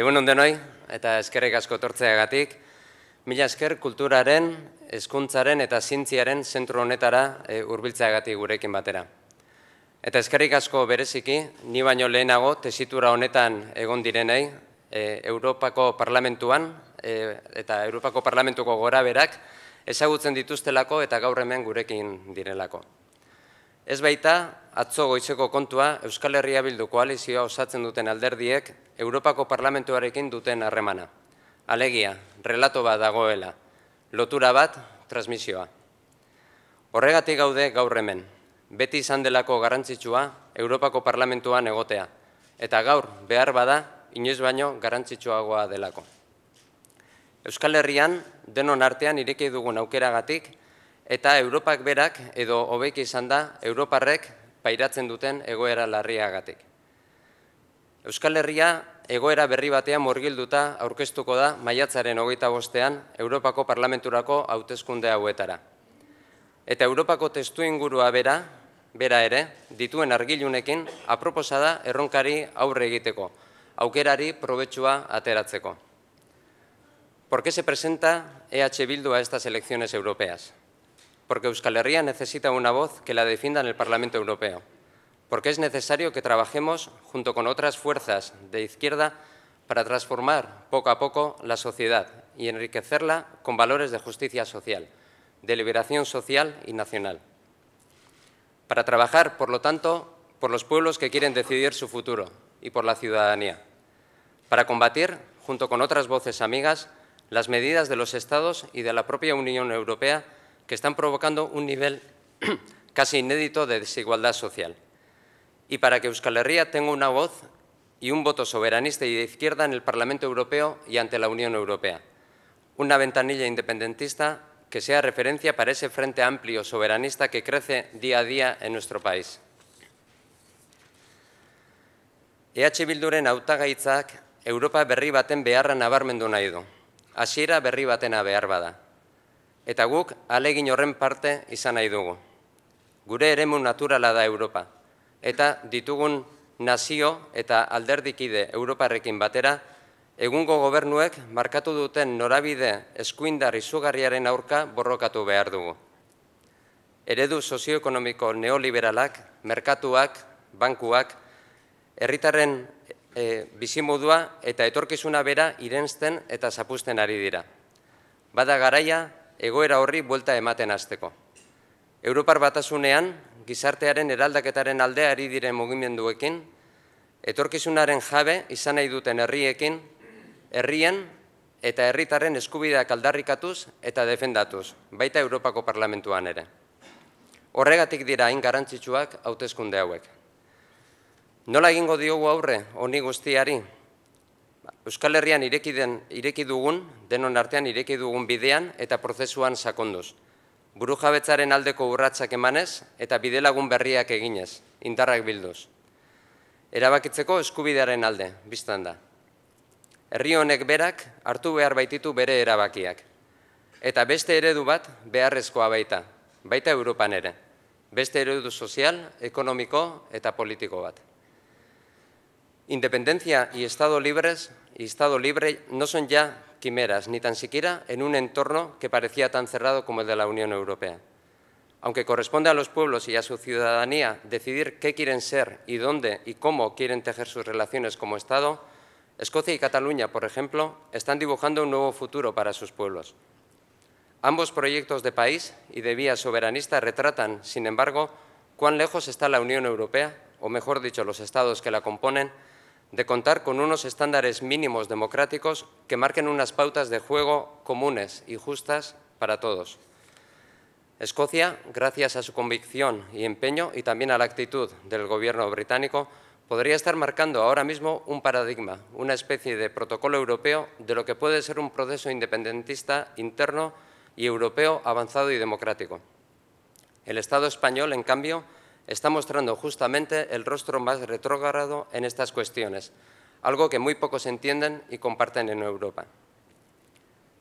Egun onde denoi, eta eskerrik asko tortzeagatik, mila esker kulturaren, hezkuntzaren eta zintziaren zentro honetara e, eh, urbiltzeagatik gurekin batera. Eta eskerrik asko bereziki, ni baino lehenago tesitura honetan egon direnei, eh, Europako Parlamentuan eh, eta Europako Parlamentuko gora berak ezagutzen dituztelako eta gaur hemen gurekin direlako. Ez baita, atzo goitzeko kontua Euskal Herria Bildu koalizioa osatzen duten alderdiek Europako Parlamentuarekin duten harremana. Alegia, relato bat dagoela, lotura bat, transmisioa. Horregatik gaude gaur hemen, beti izan delako garantzitsua Europako Parlamentuan egotea, eta gaur behar bada inoiz baino garantzitsuagoa delako. Euskal Herrian, denon artean ireki dugun aukeragatik, gatik, eta Europak berak edo hobek izan da Europarrek pairatzen duten egoera larriagatik. Euskal Herria egoera berri batean morgilduta aurkeztuko da maiatzaren hogeita bostean Europako Parlamenturako hautezkunde hauetara. Eta Europako testu ingurua bera, bera ere, dituen argilunekin aproposada erronkari aurre egiteko, aukerari probetsua ateratzeko. Por qué se presenta EH Bildu a estas elecciones europeas? porque Euskal Herria necesita una voz que la defienda en el Parlamento Europeo, porque es necesario que trabajemos junto con otras fuerzas de izquierda para transformar poco a poco la sociedad y enriquecerla con valores de justicia social, de liberación social y nacional. Para trabajar, por lo tanto, por los pueblos que quieren decidir su futuro y por la ciudadanía. Para combatir, junto con otras voces amigas, las medidas de los Estados y de la propia Unión Europea que están provocando un nivel casi inédito de desigualdad social. Y para que Euskal Herria tenga una voz y un voto soberanista y de izquierda en el Parlamento Europeo y ante la Unión Europea. Una ventanilla independentista que sea referencia para ese frente amplio soberanista que crece día a día en nuestro país. EH Bilduren autagaitzak Europa berri beharra nabarmendu eta guk alegin horren parte izan nahi dugu. Gure eremu naturala da Europa, eta ditugun nazio eta alderdikide Europarrekin batera, egungo gobernuek markatu duten norabide eskuindar izugarriaren aurka borrokatu behar dugu. Eredu sozioekonomiko neoliberalak, merkatuak, bankuak, herritarren bizimudua e, bizimodua eta etorkizuna bera irensten eta zapusten ari dira. Bada garaia, egoera horri buelta ematen azteko. Europar batasunean, gizartearen eraldaketaren aldea ari diren mugimenduekin, etorkizunaren jabe izan nahi duten herriekin, herrien eta herritaren eskubideak aldarrikatuz eta defendatuz, baita Europako parlamentuan ere. Horregatik dira hain garantzitsuak hautezkunde hauek. Nola egingo diogu aurre, honi guztiari, Euskal Herrian irekiden, ireki dugun, denon artean ireki dugun bidean eta prozesuan sakonduz. Buru jabetzaren aldeko urratsak emanez eta bidelagun berriak eginez, indarrak bilduz. Erabakitzeko eskubidearen alde, biztan da. Herri honek berak hartu behar baititu bere erabakiak. Eta beste eredu bat beharrezkoa baita, baita Europan ere. Beste eredu sozial, ekonomiko eta politiko bat. Independentzia i Estado Libres y Estado libre no son ya quimeras, ni tan siquiera en un entorno que parecía tan cerrado como el de la Unión Europea. Aunque corresponde a los pueblos y a su ciudadanía decidir qué quieren ser y dónde y cómo quieren tejer sus relaciones como Estado, Escocia y Cataluña, por ejemplo, están dibujando un nuevo futuro para sus pueblos. Ambos proyectos de país y de vía soberanista retratan, sin embargo, cuán lejos está la Unión Europea, o mejor dicho, los Estados que la componen, de contar con unos estándares mínimos democráticos que marquen unas pautas de juego comunes y justas para todos. Escocia, gracias a su convicción y empeño y también a la actitud del Gobierno británico, podría estar marcando ahora mismo un paradigma, una especie de protocolo europeo de lo que puede ser un proceso independentista interno y europeo avanzado y democrático. El Estado español, en cambio, está mostrando justamente el rostro más retrógrado en estas cuestiones, algo que muy pocos entienden y comparten en Europa.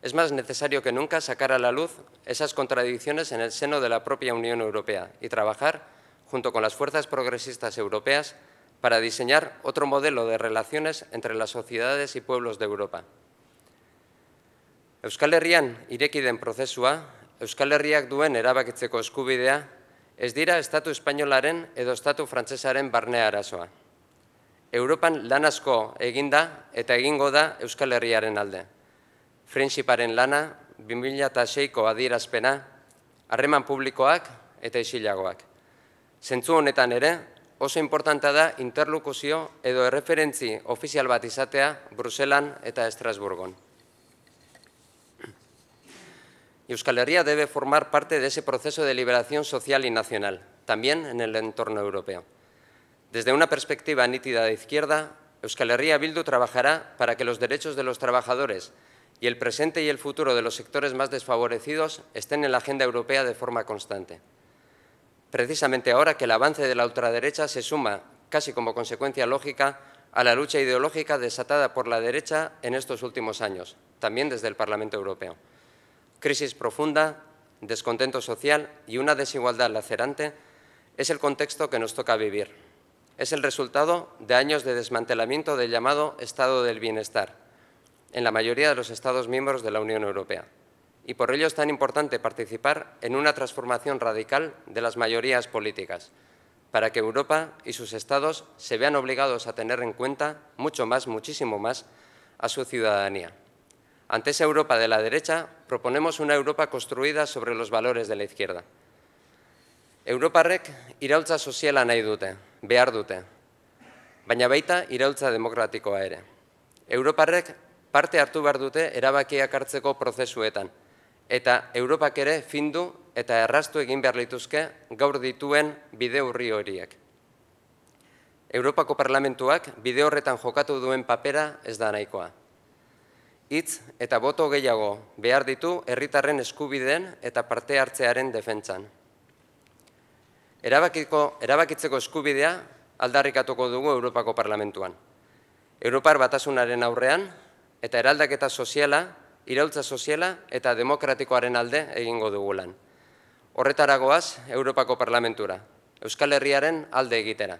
Es más necesario que nunca sacar a la luz esas contradicciones en el seno de la propia Unión Europea y trabajar, junto con las fuerzas progresistas europeas, para diseñar otro modelo de relaciones entre las sociedades y pueblos de Europa. Euskal Herrian irekiden prozesua, Euskal Herriak duen erabakitzeko eskubidea Ez dira Estatu Espainolaren edo Estatu Frantzesaren barnea arazoa. Europan lan asko eginda eta egingo da Euskal Herriaren alde. Frenxiparen lana, 2006ko adierazpena, harreman publikoak eta isilagoak. Zentzu honetan ere, oso importanta da interlukuzio edo erreferentzi ofizial bat izatea Bruselan eta Estrasburgon. Euskal Herria debe formar parte de ese proceso de liberación social y nacional, también en el entorno europeo. Desde una perspectiva nítida de izquierda, Euskal Herria Bildu trabajará para que los derechos de los trabajadores y el presente y el futuro de los sectores más desfavorecidos estén en la agenda europea de forma constante. Precisamente ahora que el avance de la ultraderecha se suma, casi como consecuencia lógica, a la lucha ideológica desatada por la derecha en estos últimos años, también desde el Parlamento Europeo crisis profunda, descontento social y una desigualdad lacerante, es el contexto que nos toca vivir. Es el resultado de años de desmantelamiento del llamado Estado del Bienestar en la mayoría de los Estados miembros de la Unión Europea. Y por ello es tan importante participar en una transformación radical de las mayorías políticas, para que Europa y sus Estados se vean obligados a tener en cuenta mucho más, muchísimo más, a su ciudadanía. Ante esa Europa de la derecha, proponemos una Europa construida sobre los valores de la izquierda. Europarrek iraultza soziala nahi dute, behar dute, baina baita iraultza demokratikoa ere. Europarrek parte hartu behar dute erabakiak hartzeko prozesuetan, eta Europak ere findu eta errastu egin behar lituzke gaur dituen bide hurri horiek. Europako parlamentuak bide horretan jokatu duen papera ez da nahikoa hitz eta boto gehiago behar ditu herritarren eskubideen eta parte hartzearen defentsan. Erabakiko, erabakitzeko eskubidea aldarrikatuko dugu Europako Parlamentuan. Europar batasunaren aurrean eta eraldaketa soziala, iraultza soziala eta demokratikoaren alde egingo dugulan. Horretaragoaz Europako Parlamentura, Euskal Herriaren alde egitera.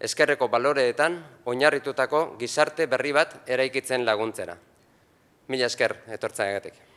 Ezkerreko baloreetan oinarritutako gizarte berri bat eraikitzen laguntzera. Min esker etortza